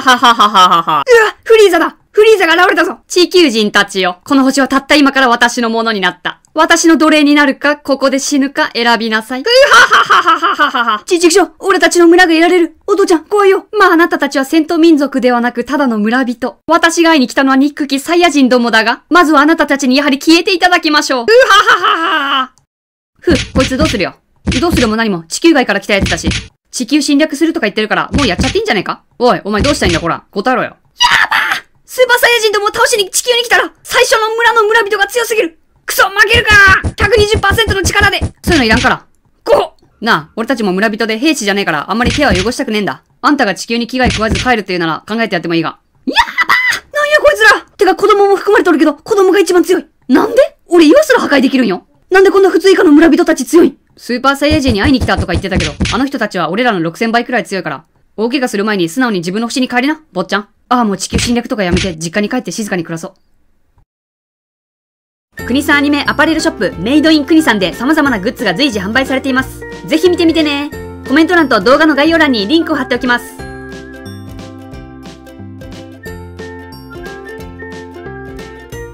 はははははは。うわ、フリーザだフリーザが現れたぞ地球人たちよ。この星はたった今から私のものになった。私の奴隷になるか、ここで死ぬか選びなさい。うはははははははは。ちちくしょ、俺たちの村がいられる。お父ちゃん、怖いよ。まああなたたちは戦闘民族ではなく、ただの村人。私が会いに来たのは憎きサイヤ人どもだが、まずはあなたたちにやはり消えていただきましょう。うははははは。ふ、こいつどうするよ。どうするも何も、地球外から来たやつだし。地球侵略するとか言ってるから、もうやっちゃっていいんじゃねえかおい、お前どうしたいんだ、こら。答えろよ。やばースーパーサイヤ人どもを倒しに地球に来たら、最初の村の村人が強すぎるクソ、負けるかー !120% の力でそういうのいらんから。こうなあ、俺たちも村人で兵士じゃねえから、あんまり手は汚したくねえんだ。あんたが地球に危害食わず帰るっていうなら考えてやってもいいが。やばーなんやこいつらてか子供も含まれとるけど、子供が一番強い。なんで俺今すら破壊できるんよ。なんでこんな普通以下の村人たち強いスーパーサイヤ人に会いに来たとか言ってたけど、あの人たちは俺らの6000倍くらい強いから、大怪我する前に素直に自分の星に帰りな、坊ちゃん。ああ、もう地球侵略とかやめて実家に帰って静かに暮らそう。国産アニメアパレルショップメイドイン国産で様々なグッズが随時販売されています。ぜひ見てみてね。コメント欄と動画の概要欄にリンクを貼っておきます。